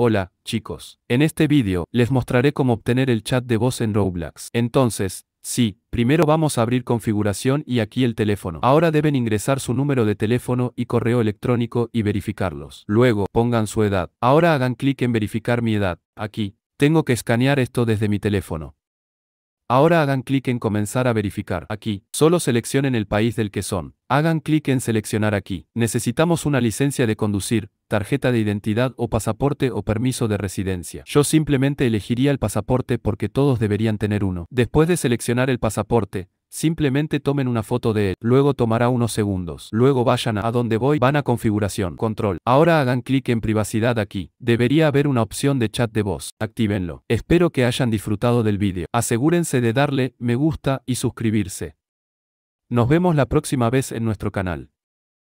Hola, chicos. En este vídeo, les mostraré cómo obtener el chat de voz en Roblox. Entonces, sí, primero vamos a abrir configuración y aquí el teléfono. Ahora deben ingresar su número de teléfono y correo electrónico y verificarlos. Luego, pongan su edad. Ahora hagan clic en verificar mi edad. Aquí. Tengo que escanear esto desde mi teléfono. Ahora hagan clic en Comenzar a verificar. Aquí, solo seleccionen el país del que son. Hagan clic en Seleccionar aquí. Necesitamos una licencia de conducir, tarjeta de identidad o pasaporte o permiso de residencia. Yo simplemente elegiría el pasaporte porque todos deberían tener uno. Después de seleccionar el pasaporte, Simplemente tomen una foto de él, luego tomará unos segundos, luego vayan a donde voy, van a configuración, control, ahora hagan clic en privacidad aquí, debería haber una opción de chat de voz, actívenlo. Espero que hayan disfrutado del vídeo, asegúrense de darle me gusta y suscribirse. Nos vemos la próxima vez en nuestro canal.